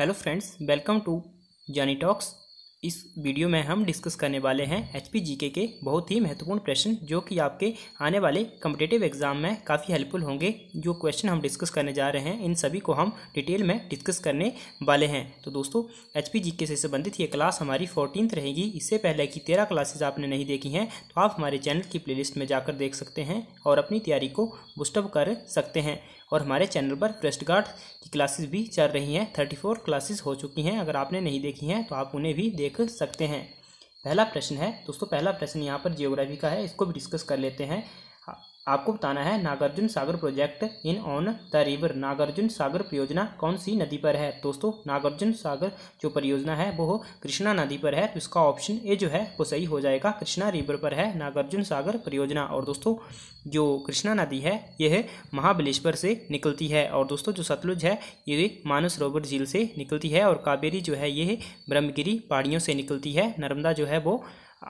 hello friends welcome to Jani talks इस video में हम डिस्कस करने वाले हैं एच जीके के बहुत ही महत्वपूर्ण प्रश्न जो कि आपके आने वाले कम्पिटेटिव एग्जाम में काफ़ी हेल्पफुल होंगे जो क्वेश्चन हम डिस्कस करने जा रहे हैं इन सभी को हम डिटेल में डिस्कस करने वाले हैं तो दोस्तों एच जीके से संबंधित ये क्लास हमारी फोर्टीनथ रहेगी इससे पहले की तेरह क्लासेज आपने नहीं देखी हैं तो आप हमारे चैनल की प्ले में जाकर देख सकते हैं और अपनी तैयारी को बुस्टअप कर सकते हैं और हमारे चैनल पर प्रेस्ट गार्ड की क्लासेस भी चल रही हैं थर्टी फोर क्लासेस हो चुकी हैं अगर आपने नहीं देखी हैं तो आप उन्हें भी देख सकते हैं पहला प्रश्न है दोस्तों पहला प्रश्न यहाँ पर जियोग्राफी का है इसको भी डिस्कस कर लेते हैं आपको बताना है Nagarjuna Sagar project in on the river Nagarjuna Sagar परियोजना कौन सी नदी पर है दोस्तों नागार्जुन सागर जो परियोजना है वो कृष्णा नदी पर है तो इसका ऑप्शन ए जो है वो सही हो जाएगा कृष्णा रिवर पर है नागार्जुन सागर परियोजना और दोस्तों जो कृष्णा नदी है यह महाबलेश्वर से निकलती है और दोस्तों जो सतलुज है ये मानस रोबर झील से निकलती है और कावेरी जो है यह ब्रह्मगिरी पहाड़ियों से निकलती है नर्मदा जो है वो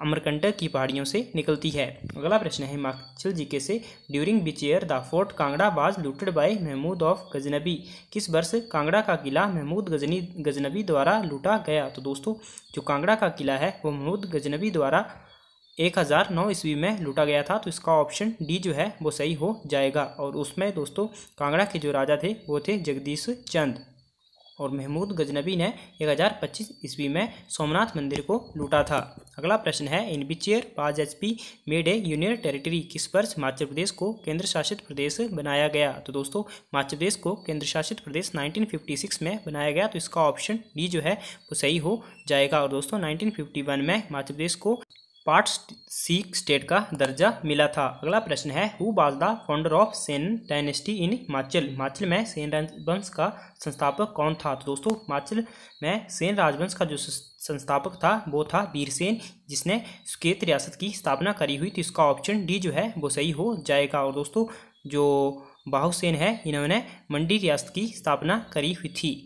अमरकंटक की पहाड़ियों से निकलती है अगला प्रश्न है हिमाचल जीके से during which year the fort Kangra was looted by Mahmud of Ghaznavi किस वर्ष कांगड़ा का किला महमूद गजनी गजनबी द्वारा लूटा गया तो दोस्तों जो कांगड़ा का किला है वो महमूद गजनबी द्वारा एक हज़ार नौ ईस्वी में लूटा गया था तो इसका ऑप्शन डी जो है वो सही हो जाएगा और उसमें दोस्तों कांगड़ा के जो राजा थे वो थे जगदीश चंद और महमूद गजनबी ने एक हज़ार पच्चीस ईस्वी में सोमनाथ मंदिर को लूटा था अगला प्रश्न है in which year was H P made a union territory किस वर्ष हिमाचल प्रदेश को केंद्र शासित प्रदेश बनाया गया तो दोस्तों हिमाचल प्रदेश को केंद्र शासित प्रदेश 1956 में बनाया गया तो इसका ऑप्शन डी जो है वो सही हो जाएगा और दोस्तों 1951 में हिमाचल प्रदेश को पार्ट सी स्टेट का दर्जा मिला था अगला प्रश्न है who was the founder of Sen dynasty in Himachal Himachal में सेन राजवंश का संस्थापक कौन था तो दोस्तों हिमाचल में सेन राजवंश का जो संस्थापक था वो था वीरसेन जिसने सुकेत रियासत की स्थापना करी हुई थी इसका ऑप्शन डी जो है वो सही हो जाएगा और दोस्तों जो बाहुसेन है इन्होंने मंडी रियासत की स्थापना करी हुई थी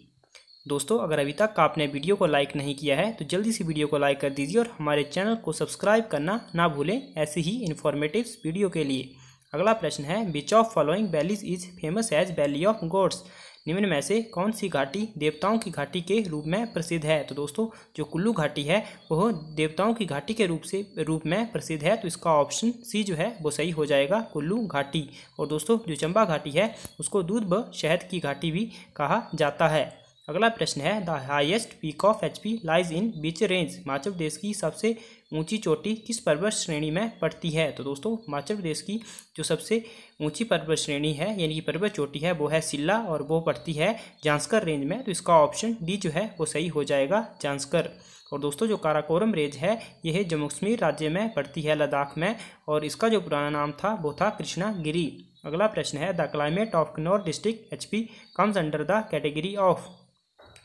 दोस्तों अगर अभी तक आपने वीडियो को लाइक नहीं किया है तो जल्दी से वीडियो को लाइक कर दीजिए और हमारे चैनल को सब्सक्राइब करना ना भूलें ऐसे ही इन्फॉर्मेटिव वीडियो के लिए अगला प्रश्न है which of following valleys is famous as valley of gods निम्न में से कौन सी घाटी देवताओं की घाटी के रूप में प्रसिद्ध है तो दोस्तों जो कुल्लू घाटी है वह देवताओं की घाटी के रूप से रूप में प्रसिद्ध है तो इसका ऑप्शन सी जो है वो सही हो जाएगा कुल्लू घाटी और दोस्तों जो चंबा घाटी है उसको दूध व शहद की घाटी भी कहा जाता है अगला प्रश्न है the highest peak of H P lies in which range Himachal Pradesh की सबसे ऊंची चोटी किस पर्वत श्रेणी में पड़ती है तो दोस्तों हिमाचल प्रदेश की जो सबसे ऊंची पर्वत श्रेणी है यानी कि पर्वत चोटी है वो है सिल्ला और वो पड़ती है जांसकर रेंज में तो इसका ऑप्शन डी जो है वो सही हो जाएगा जांसकर और दोस्तों जो काराकोरम रेंज है यह जम्मू कश्मीर राज्य में पड़ती है लद्दाख में और इसका जो पुराना नाम था वो था कृष्णागिरी अगला प्रश्न है the climate of Kinnaur district H P comes under the category of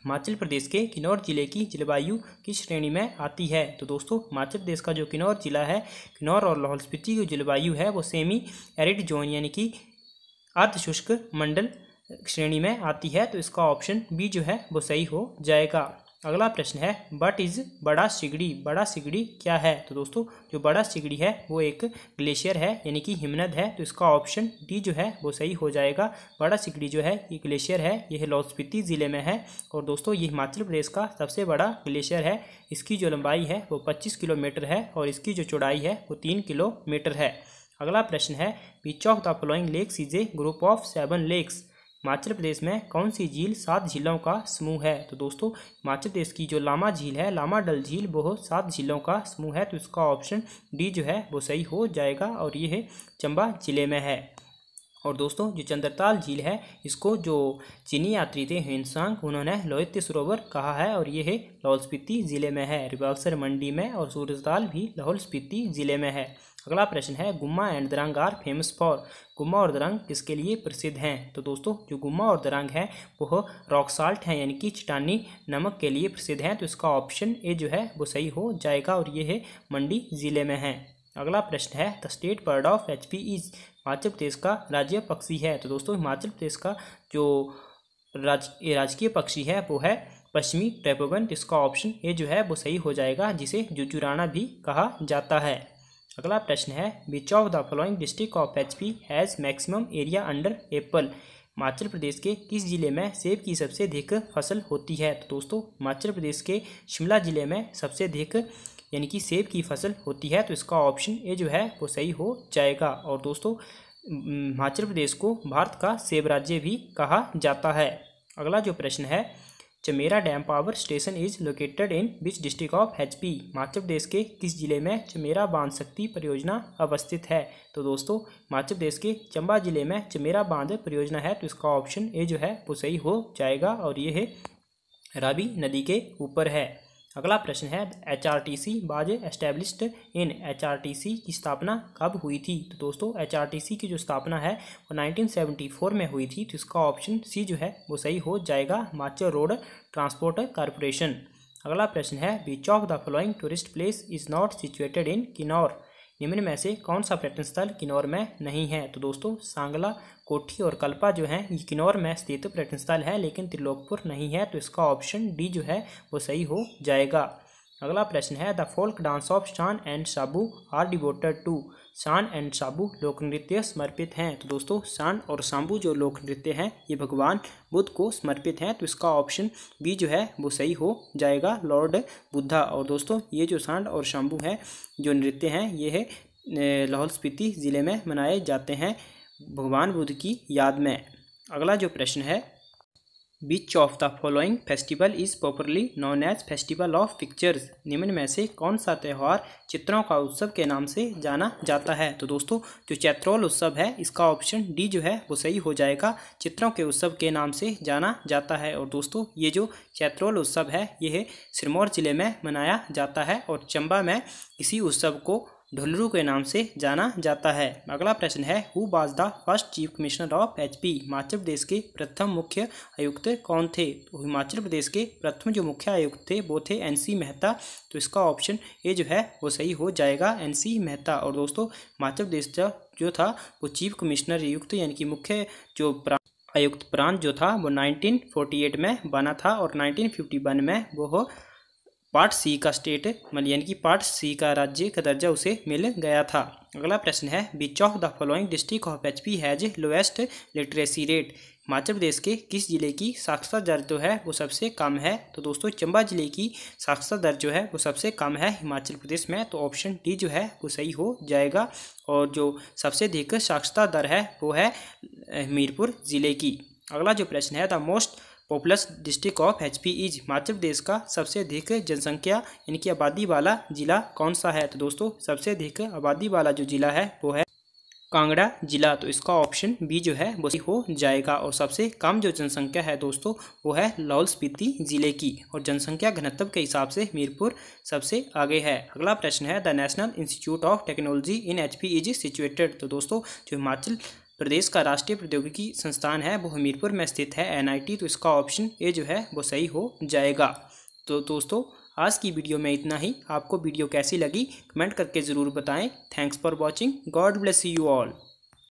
Himachal Pradesh के किन्नौर जिले की जलवायु किस श्रेणी में आती है तो दोस्तों हिमाचल प्रदेश का जो किन्नौर जिला है किन्नौर और लाहौल स्पीति की जलवायु है वो सेमी एरिड जोन यानी कि अर्धशुष्क मंडल श्रेणी में आती है तो इसका ऑप्शन बी जो है वो सही हो जाएगा अगला प्रश्न है बट इज़ बड़ा सिगड़ी बड़ा सिगड़ी क्या है तो दोस्तों जो बड़ा सिगड़ी है वो एक ग्लेशियर है यानी कि हिमनद है तो इसका ऑप्शन डी जो है वो सही हो जाएगा बड़ा सिगड़ी जो है ये ग्लेशियर है यह लाहौल ज़िले में है और दोस्तों ये हिमाचल प्रदेश का सबसे बड़ा ग्लेशियर है इसकी जो लंबाई है वो पच्चीस किलोमीटर है और इसकी जो चौड़ाई है वो तीन किलोमीटर है अगला प्रश्न है which of the following lakes is a group of seven lakes Himachal Pradesh में कौन सी झील सात झीलों का समूह है तो दोस्तों हिमाचल प्रदेश की जो लामा झील है लामा डल झील वो सात झीलों का समूह है तो इसका ऑप्शन डी जो है वो सही हो जाएगा और ये है चंबा जिले में है और दोस्तों जो चंद्रताल झील है इसको जो चीनी यात्री थे हिंसांग उन्होंने लोहित सरोवर कहा है और ये है लाहौल स्पीति ज़िले में है रिवाल्सर मंडी में और सूरजताल भी लाहौल स्पीति ज़िले में है अगला प्रश्न है Gumma and Darang are famous for Gumma और दरंग किसके लिए प्रसिद्ध हैं तो दोस्तों जो गुम्मा और दरंग है वह रॉक साल्ट है यानी कि चटानी नमक के लिए प्रसिद्ध हैं तो इसका ऑप्शन ए जो है वो सही हो जाएगा और ये है मंडी ज़िले में है अगला प्रश्न है the state bird of H P is Himachal Pradesh का राज्य पक्षी है तो दोस्तों हिमाचल प्रदेश का जो राज राजकीय पक्षी है वो है पश्चिमी ट्रैपोगन जिसका तो ऑप्शन ए जो है वो सही हो जाएगा जिसे जुचुराना भी कहा जाता है अगला प्रश्न है which of the following district of H P has maximum area under apple Himachal Pradesh के किस जिले में सेब की सबसे अधिक फसल होती है तो दोस्तों हिमाचल प्रदेश के शिमला जिले में सबसे अधिक यानी कि सेब की फसल होती है तो इसका ऑप्शन ए जो है वो सही हो जाएगा और दोस्तों हिमाचल प्रदेश को भारत का सेब राज्य भी कहा जाता है अगला जो प्रश्न है Chamera dam power station is located in which district of H P Himachal Pradesh के किस जिले में चमेरा बांध शक्ति परियोजना अवस्थित है तो दोस्तों हिमाचल प्रदेश के चंबा जिले में चमेरा बांध परियोजना है तो इसका ऑप्शन ए जो है वो सही हो जाएगा और ये है रावी नदी के ऊपर है अगला प्रश्न है H R T C was established in H R T C की स्थापना कब हुई थी तो दोस्तों एच आर टी सी की जो स्थापना है वो नाइनटीन सेवेंटी फोर में हुई थी तो इसका ऑप्शन सी जो है वो सही हो जाएगा माचर रोड ट्रांसपोर्ट कारपोरेशन अगला प्रश्न है which of the following tourist place is not situated in Kinnaur निम्न में से कौन सा पर्यटन स्थल किन्नौर में नहीं है तो दोस्तों सांगला कोठी और कल्पा जो है ये किन्नौर में स्थित पर्यटन स्थल है लेकिन त्रिलोकपुर नहीं है तो इसका ऑप्शन डी जो है वो सही हो जाएगा अगला प्रश्न है the folk dance of Shan and Sabu are devoted to Shan and Sabu लोक नृत्य समर्पित हैं तो दोस्तों शान और शाम्बू जो लोक नृत्य हैं ये भगवान बुद्ध को समर्पित हैं तो इसका ऑप्शन बी जो है वो सही हो जाएगा लॉर्ड बुद्धा और दोस्तों ये जो शान और शाम्बू हैं जो नृत्य हैं ये है लाहौल स्पीति ज़िले में मनाए जाते हैं भगवान बुद्ध की याद में अगला जो प्रश्न है which of the following festival is properly known as festival of pictures निम्न में से कौन सा त्यौहार चित्रों का उत्सव के नाम से जाना जाता है तो दोस्तों जो चैत्रोल उत्सव है इसका ऑप्शन डी जो है वो सही हो जाएगा चित्रों के उत्सव के नाम से जाना जाता है और दोस्तों ये जो चैत्रोल उत्सव है यह सिरमौर जिले में मनाया जाता है और चंबा में इसी उत्सव को ढुलरू के नाम से जाना जाता है अगला प्रश्न है who was the first chief commissioner of HP Himachal Pradesh के प्रथम मुख्य आयुक्त कौन थे तो हिमाचल प्रदेश के प्रथम जो मुख्य आयुक्त थे वो थे एनसी मेहता तो इसका ऑप्शन ए जो है वो सही हो जाएगा एनसी मेहता और दोस्तों हिमाचल प्रदेश जो था वो चीफ कमिश्नर युक्त यानी कि मुख्य जो आयुक्त प्रांत जो था वो एट में बना था और वन में वो पार्ट सी का स्टेट मतलब यानी कि पार्ट सी का राज्य का दर्जा उसे मिल गया था अगला प्रश्न है which of the following district of H P has lowest literacy rate Himachal Pradesh के किस जिले की साक्षरता दर जो है वो सबसे कम है तो दोस्तों चंबा जिले की साक्षरता दर जो है वो सबसे कम है हिमाचल प्रदेश में तो ऑप्शन डी जो है वो सही हो जाएगा और जो सबसे अधिक साक्षरता दर है वो है मीरपुर ज़िले की अगला जो प्रश्न है the most populous district of P is Himachal Pradesh का सबसे अधिक जनसंख्या इनकी आबादी वाला जिला कौन सा है तो दोस्तों सबसे अधिक आबादी वाला जो जिला है वो है कांगड़ा जिला तो इसका ऑप्शन बी जो है वो हो जाएगा और सबसे कम जो जनसंख्या है दोस्तों वो है लाहौल स्पीति जिले की और जनसंख्या घनत्व के हिसाब से मीरपुर सबसे आगे है अगला प्रश्न है the national institute of technology in H P is situated तो दोस्तों जो हिमाचल प्रदेश का राष्ट्रीय प्रौद्योगिकी संस्थान है वो हमीरपुर में स्थित है एनआईटी तो इसका ऑप्शन ए जो है वो सही हो जाएगा तो दोस्तों आज की वीडियो में इतना ही आपको वीडियो कैसी लगी कमेंट करके ज़रूर बताएं thanks for watching God bless you all